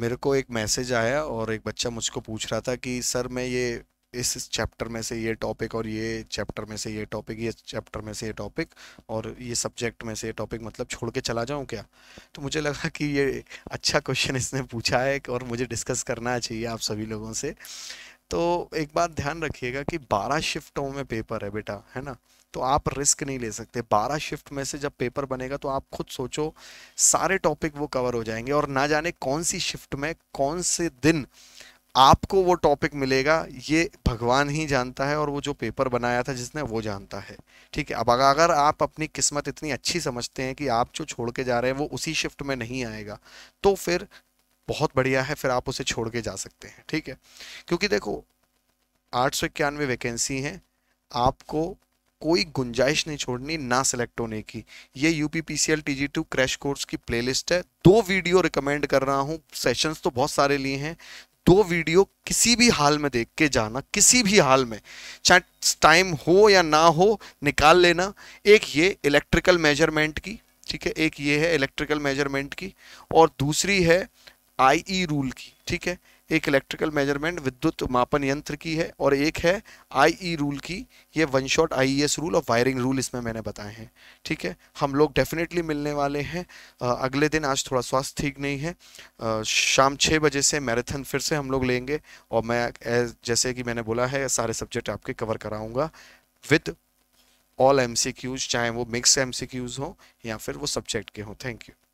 मेरे को एक मैसेज आया और एक बच्चा मुझको पूछ रहा था कि सर मैं ये इस चैप्टर में से ये टॉपिक और ये चैप्टर में से ये टॉपिक ये चैप्टर में से ये टॉपिक और ये सब्जेक्ट में से ये टॉपिक मतलब छोड़ के चला जाऊँ क्या तो मुझे लगा कि ये अच्छा क्वेश्चन इसने पूछा है और मुझे डिस्कस करना चाहिए आप सभी लोगों से तो एक बात ध्यान रखिएगा कि 12 शिफ्टों में पेपर है बेटा है ना तो आप रिस्क नहीं ले सकते 12 शिफ्ट में से जब पेपर बनेगा तो आप खुद सोचो सारे टॉपिक वो कवर हो जाएंगे और ना जाने कौन सी शिफ्ट में कौन से दिन आपको वो टॉपिक मिलेगा ये भगवान ही जानता है और वो जो पेपर बनाया था जिसने वो जानता है ठीक है अब अगर आप अपनी किस्मत इतनी अच्छी समझते हैं कि आप जो छोड़ के जा रहे हैं वो उसी शिफ्ट में नहीं आएगा तो फिर बहुत बढ़िया है फिर आप उसे छोड़ के जा सकते हैं ठीक है क्योंकि देखो आठ सौ इक्यानवे वैकेंसी हैं आपको कोई गुंजाइश नहीं छोड़नी ना सेलेक्ट होने की ये U P P C L T G two crash course की प्लेलिस्ट है दो वीडियो रिकमेंड कर रहा हूँ सेशंस तो बहुत सारे लिए हैं दो वीडियो किसी भी हाल में देख के जाना किसी भी हाल में चाहे टाइम हो या ना हो निकाल लेना एक ये इलेक्ट्रिकल मेजरमेंट की ठीक है एक ये है इलेक्ट्रिकल मेजरमेंट की और दूसरी है आईई रूल e की ठीक है एक इलेक्ट्रिकल मेजरमेंट विद्युत मापन यंत्र की है और एक है आईई रूल e की ये वन शॉट आईईएस रूल और वायरिंग रूल इसमें मैंने बताए हैं ठीक है हम लोग डेफिनेटली मिलने वाले हैं अगले दिन आज थोड़ा स्वास्थ्य ठीक नहीं है आ, शाम छः बजे से मैराथन फिर से हम लोग लेंगे और मैं जैसे कि मैंने बोला है सारे सब्जेक्ट आपके कवर कराऊँगा विद ऑल एम चाहे वो मिक्स एम हों या फिर वो सब्जेक्ट के हों थैंक यू